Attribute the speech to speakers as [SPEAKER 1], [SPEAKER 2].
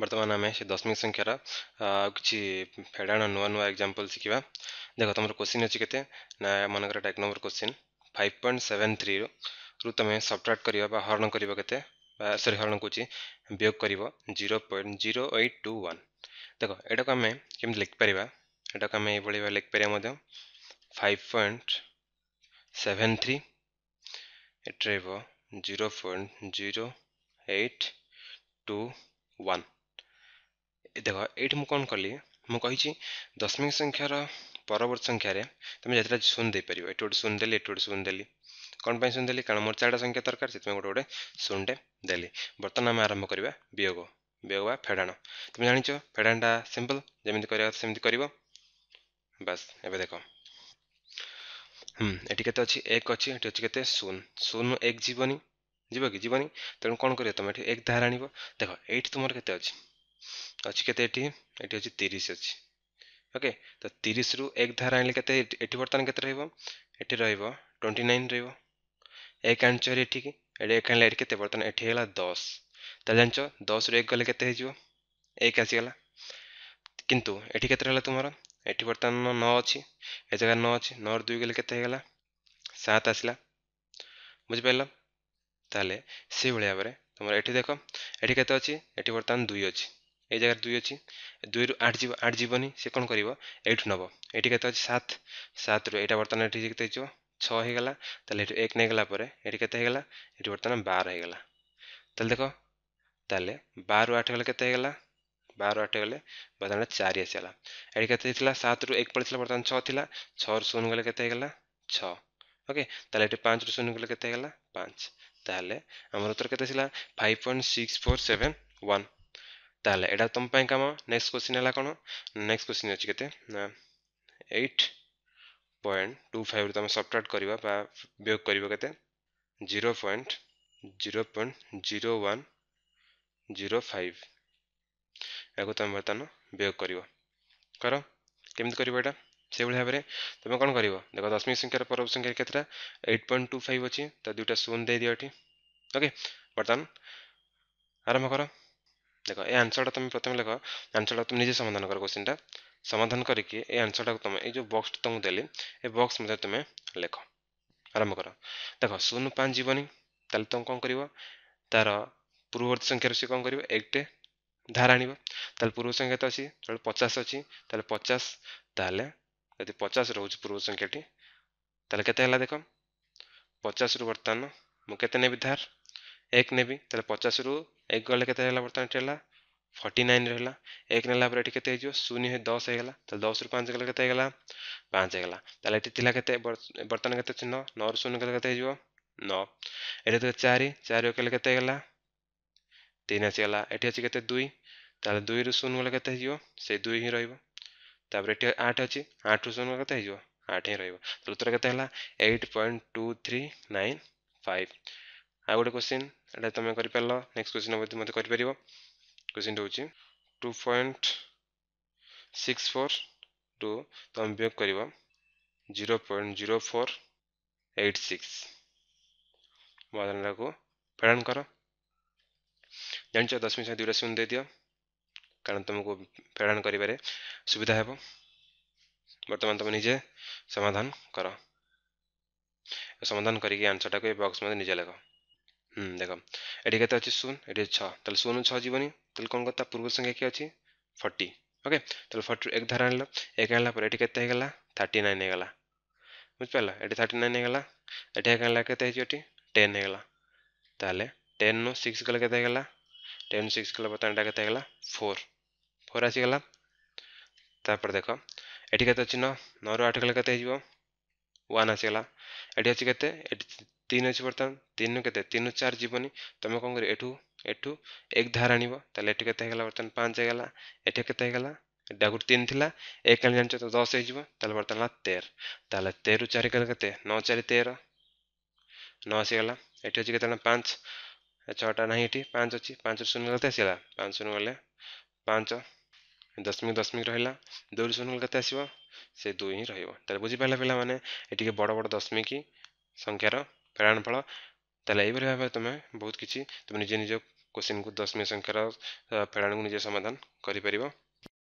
[SPEAKER 1] बर्तमान आम से दशमिक संख्यार किसी फेड़ाण नुआ नुआ एक्जामपल शिखा देख तुम क्वेश्चन अच्छे के मनकर एक number question five point seven three रु तुम सब्ट्राक्ट कर हरण कर सरी हरण कौच वियोग कर zero point zero eight two one देख एटा आम कम लिखिपर एटा आम ये लिखिपर five point seven three eight रो point zero eight two one ଦେଖ ଏଇଠି ମୁଁ କ'ଣ କଲି ମୁଁ କହିଛି ଦଶମିକ ସଂଖ୍ୟାର ପରବର୍ତ୍ତୀ ସଂଖ୍ୟାରେ ତୁମେ ଯେତେଟା ଶୂନ ଦେଇପାରିବ ଏଠି ଗୋଟେ ଶୂନ ଦେଲି ଏଠି ଗୋଟେ ଶୂନ ଦେଲି କ'ଣ ପାଇଁ ଶୂନ ଦେଲି କାରଣ ମୋର ଚାରିଟା ସଂଖ୍ୟା ଦରକାର ସେଥିପାଇଁ ଗୋଟେ ଗୋଟେ ଶୂନଟେ ଦେଲି ବର୍ତ୍ତମାନ ଆମେ ଆରମ୍ଭ କରିବା ବିୟୋଗ ବିୟୋଗ ବା ଫେଡ଼ାଣ ତୁମେ ଜାଣିଛ ଫେଡ଼ାଣଟା ସିମ୍ପଲ୍ ଯେମିତି କରିବା କଥା ସେମିତି କରିବ ବାସ୍ ଏବେ ଦେଖ ହୁଁ ଏଠି କେତେ ଅଛି ଏକ ଅଛି ଏଠି ଅଛି କେତେ ଶୂନ ଶୂନ ଏକ ଯିବନି ଯିବ କି ଯିବନି ତେଣୁ କ'ଣ କରିବ ତୁମେ ଏଠି ଏକ ଧାର ଆଣିବ ଦେଖ ଏଇଠି ତୁମର କେତେ ଅଛି ଅଛି କେତେ ଏଠି ଏଠି ଅଛି ତିରିଶ ଅଛି ଓକେ ତ ତିରିଶରୁ ଏକ ଧାର ଆଣିଲେ କେତେ ଏଠି ବର୍ତ୍ତମାନ କେତେ ରହିବ ଏଠି ରହିବ ଟ୍ୱେଣ୍ଟି ନାଇନ୍ ରହିବ ଏକ ଆଣିଛ ଏଠି ଏଠିକି ଏଠି ଏକ ଆଣିଲେ ଏଠି କେତେ ବର୍ତ୍ତମାନ ଏଠି ହେଲା ଦଶ ତାହେଲେ ଜାଣିଛ ଦଶରୁ ଏକ ଗଲେ କେତେ ହେଇଯିବ ଏକ ଆସିଗଲା କିନ୍ତୁ ଏଠି କେତେ ରହିଲା ତୁମର ଏଠି ବର୍ତ୍ତମାନ ନଅ ଅଛି ଏ ଜାଗାରେ ନଅ ଅଛି ନଅରୁ ଦୁଇ ଗଲେ କେତେ ହେଇଗଲା ସାତ ଆସିଲା ବୁଝିପାରିଲ ତାହେଲେ ସେଇଭଳି ଭାବରେ ତୁମର ଏଠି ଦେଖ ଏଠି କେତେ ଅଛି ଏଠି ବର୍ତ୍ତମାନ ଦୁଇ ଅଛି এই জায়গায় দুই ଅଛି ଦୁଇରୁ ଆଠ ଯିବ ଆଠ ଯିବନି ସେ କ'ଣ କରିବ ଏଇଠୁ ନେବ ଏଇଠି କେତେ ଅଛି ସାତ ସାତରୁ ଏଇଟା ବର୍ତ୍ତମାନ ଏଠି କେତେ ହେଇଯିବ ଛଅ ହେଇଗଲା ତାହେଲେ ଏଠୁ ଏକ ନେଇଗଲା ପରେ ଏଠି କେତେ ହେଇଗଲା ଏଠି ବର୍ତ୍ତମାନ ବାର ହେଇଗଲା ତାହେଲେ ଦେଖ ତାହେଲେ ବାରରୁ ଆଠ ଗଲେ କେତେ ହେଇଗଲା বারো আট গেলে বর্তমানে চারি আসিগলা এটি কেতে লা সাত রু এক পড়ে বর্তমান ছ লা ছ রু শূন্য গেলে কেতে হয়ে ছ ওকে তাহলে এটি পাঁচ রু শূন্য গেলে কেতে হয়ে পাঁচ তাহলে আমার উত্তর কেতে লা five point six four seven one তাহলে এটা তোম পাই কাম নেক্সট কোশ্চিন হল কোণ নেক্সট কোশ্চিন অছি কেতে না এইট পয়েন্ট টু ফাইভ তুমি সবট্রাক্ট করা বা বিয়োগ করব কেতে zero point zero point zero one zero five এখন তুমি বর্তমান বিয়োগ করব কর কেমি করব এটা সেইভাবে ভাবে তুমি কোণ করব দেখ দশমিক সংখ্যার পরব সংখ্যার কেতটা এইট পয়েন্ট টু ফাইভ অছি তা দুইটা শূন্য দিয়ে দিও এটি ওকে বর্তমান আরম্ভ কর ଦେଖ ଏ ଆନ୍ସରଟା ତୁମେ ପ୍ରଥମେ ଲେଖ ଆନ୍ସରଟା ତୁମେ ନିଜେ ସମାଧାନ କର କୋଶ୍ଚିନ୍ଟା ସମାଧାନ କରିକି ଏ ଆନ୍ସରଟାକୁ ତୁମେ ଏଇ ଯେଉଁ ବକ୍ସଟା ତୁମକୁ ଦେଲି ଏ ବକ୍ସ ମଧ୍ୟରେ ତୁମେ ଲେଖ ଆରମ୍ଭ କର ଦେଖ ଶୂନ ପାଞ୍ଚ ଯିବନି ତାହେଲେ ତୁମେ କ'ଣ କରିବ ତା'ର ପୂର୍ବବର୍ତ୍ତୀ ସଂଖ୍ୟାରୁ ସେ କ'ଣ କରିବ ଏକଟେ ଧାର ଆଣିବ ତାହେଲେ ପୂର୍ବ ସଂଖ୍ୟା ତ ଅଛି ତାହେଲେ ପଚାଶ ଅଛି ତାହେଲେ ପଚାଶ ତାହେଲେ ଯଦି ପଚାଶ ରହୁଛି ପୂର୍ବ ସଂଖ୍ୟାଟି ତାହେଲେ କେତେ ହେଲା ଦେଖ ପଚାଶରୁ ବର୍ତ୍ତମାନ ମୁଁ କେତେ ନେବି ଧାର ଏକ ନେବି ତାହେଲେ ପଚାଶରୁ एक गले के बर्तमान फर्टी नाइन रहा एक नाला एटी के शून्य दस होगा तो दस रु पाँच गले के पाँच होगा तो ये थी के बर्तन के नौ नौ रून गले के नौ ये तो चार चार गले के तीन आसीगला ये अच्छी के दुई तो दुई रु शून गले के से दुई ही रपर एट आठ अच्छी आठ रु शून गले के आठ ही उत्तर के eight point two three nine five आ गोटे क्वेश्चन एटा तुम कर नेक्स्ट क्वेश्चन मत करो क्वेश्चन हूँ two point six four two तुम वियोग कर zero point zero four eight six मैं को कर जान दशमी संख्या दुटा सुन दे दि कारण तुमको प्रेरण कर सुविधा हो बर्तमान तुम निजे समाधान कर समाधान करके आंसर टाक बक्स मत निजे लेख ହୁଁ ଦେଖ ଏଠି କେତେ ଅଛି ଶୂନ ଏଠି ଅଛି ଛଅ ତାହେଲେ ଶୂନ ଛଅ ଯିବନି ତାହେଲେ କ'ଣ କଥା ପୂର୍ବ ସଂଖ୍ୟା କିଏ ଅଛି ଫର୍ଟି ଓକେ ତାହେଲେ ଫର୍ଟିରୁ ଏକ ଧାରା ଆଣିଲ ଏକ ଆଣିଲା ପରେ ଏଠି କେତେ ହେଇଗଲା ଥାର୍ଟି ନାଇନ୍ ହେଇଗଲା ବୁଝିପାରିଲ ଏଠି ଥାର୍ଟି ନାଇନ୍ ହେଇଗଲା ଏଠି ଏକ ଆଣିଲା କେତେ ହେଇଛି ଏଠି ଟେନ୍ ହେଇଗଲା ତାହେଲେ ଟେନ୍ରୁ ସିକ୍ସ ଗଲେ କେତେ ହେଇଗଲା ଟେନ୍ ସିକ୍ସ ଗଲେ ବର୍ତ୍ତମାନ ଏଇଟା କେତେ ହେଇଗଲା ଫୋର୍ ଫୋର୍ ଆସିଗଲା ତାପରେ ଦେଖ ଏଠି କେତେ ଅଛି ନଅ ନଅରୁ ଆଠ ଗଲେ କେତେ ହେଇଯିବ ୱାନ୍ ଆସିଗଲା ଏଠି ଅଛି କେତେ ଏଠି तीन अच्छे बर्तमान तीन के तीन चार जीवन तुम कौन कर एक धार आठ के बर्तमान पाँच हो गला एटे के डाकुट तीन थी एक आने जान तो दस हो बर्तमान ला तेर ताल तेरु चार के नौ चार तेर नौ आसीगला ये अच्छे पाँच छटा ना ये पाँच अच्छी पाँच शून्य गलता पाँच शून्य गले पाँच दशमिक दशमिक रहा दुई शून्य गलत आसो से दुई ही रोज बुझीपाल पे बड़ बड़ दशमिक संख्यार प्रयाण फल तेल यही भाव बहुत किसी तुम निजे निज क्वेश्चन को दशमी संख्यार प्रयाण को निजे समाधान कर